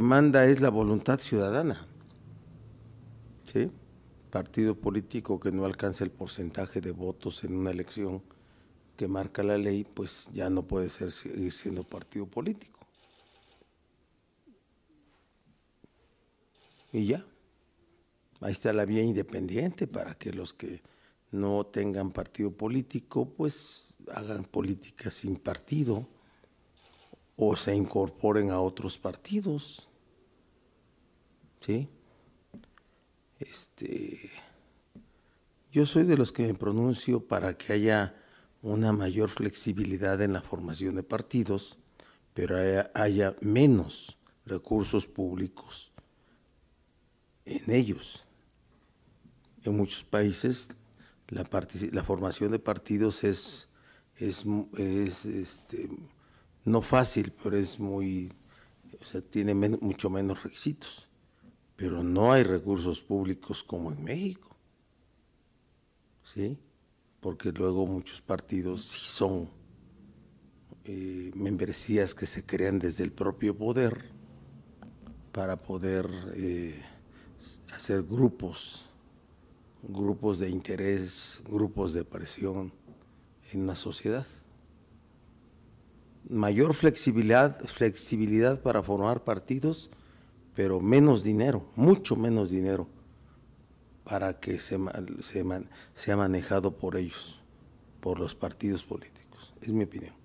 manda es la voluntad ciudadana. ¿Sí? Partido político que no alcance el porcentaje de votos en una elección que marca la ley, pues ya no puede ser, seguir siendo partido político. Y ya. Ahí está la vía independiente para que los que no tengan partido político, pues hagan política sin partido o se incorporen a otros partidos. ¿sí? Este, yo soy de los que me pronuncio para que haya una mayor flexibilidad en la formación de partidos, pero haya, menos recursos públicos en ellos. En muchos países la, la formación de partidos es, es, este, no fácil, pero es muy, o sea, tiene mucho menos requisitos pero no hay recursos públicos como en México. ¿Sí? Porque luego muchos partidos sí son eh, membresías que se crean desde el propio poder para poder eh, hacer grupos, grupos de interés, grupos de presión en la sociedad. Mayor flexibilidad, flexibilidad para formar partidos pero menos dinero, mucho menos dinero para que se, se, sea manejado por ellos, por los partidos políticos. Es mi opinión.